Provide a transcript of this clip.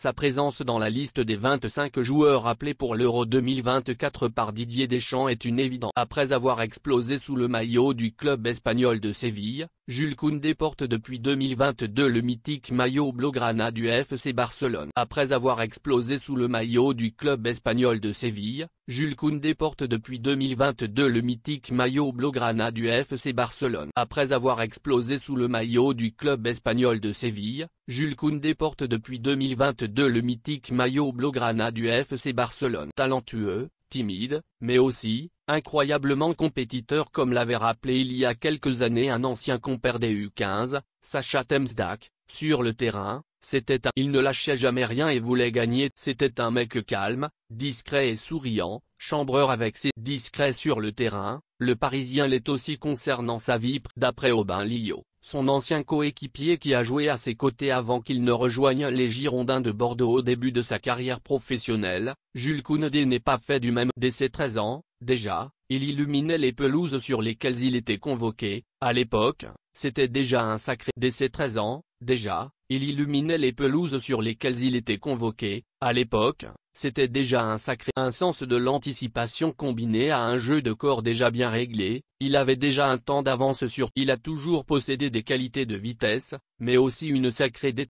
Sa présence dans la liste des 25 joueurs appelés pour l'Euro 2024 par Didier Deschamps est une évidence. Après avoir explosé sous le maillot du club espagnol de Séville, Jules Koundé porte depuis 2022 le mythique maillot blaugrana du FC Barcelone. Après avoir explosé sous le maillot du club espagnol de Séville, Jules Koundé porte depuis 2022 le mythique maillot blaugrana du FC Barcelone. Après avoir explosé sous le maillot du club espagnol de Séville, Jules Koundé porte depuis 2022 le mythique maillot blaugrana du FC Barcelone. Talentueux, timide, mais aussi, incroyablement compétiteur comme l'avait rappelé il y a quelques années un ancien compère des U15, Sacha Temsdak, sur le terrain, c'était un « il ne lâchait jamais rien et voulait gagner » c'était un mec calme, discret et souriant, chambreur avec ses « discrets sur le terrain », le Parisien l'est aussi concernant sa vie d'après Aubin Lio son ancien coéquipier qui a joué à ses côtés avant qu'il ne rejoigne les Girondins de Bordeaux au début de sa carrière professionnelle, Jules Kounedé n'est pas fait du même. Dès ses 13 ans, déjà, il illuminait les pelouses sur lesquelles il était convoqué, à l'époque, c'était déjà un sacré. Dès ses 13 ans, déjà, il illuminait les pelouses sur lesquelles il était convoqué, à l'époque, c'était déjà un sacré un sens de l'anticipation combiné à un jeu de corps déjà bien réglé, il avait déjà un temps d'avance sur il a toujours possédé des qualités de vitesse, mais aussi une sacrée